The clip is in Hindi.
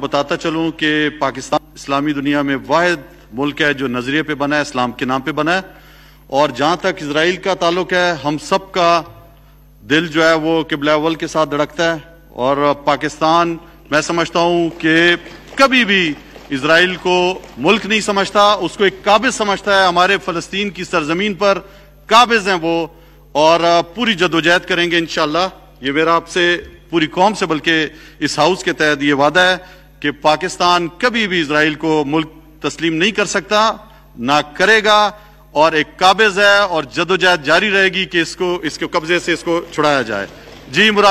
बताता चलूं कि पाकिस्तान इस्लामी दुनिया में वाद मुल्क है जो नजरिए पे बना है इस्लाम के नाम पे बना है और जहां तक इसराइल का ताल्लुक है हम सब का दिल जो है वो किबलावल के साथ धड़कता है और पाकिस्तान मैं समझता हूं कि कभी भी इसराइल को मुल्क नहीं समझता उसको एक काबिज समझता है हमारे फलस्तीन की सरजमीन पर काबिज हैं वो और पूरी जदोजहद करेंगे इन ये मेरा आपसे पूरी कौम से बल्कि इस हाउस के तहत ये वादा है कि पाकिस्तान कभी भी इसराइल को मुल्क तस्लीम नहीं कर सकता ना करेगा और एक काबिज है और जदोजहद जारी रहेगी कि इसको इसके कब्जे से इसको छुड़ाया जाए जी मुराद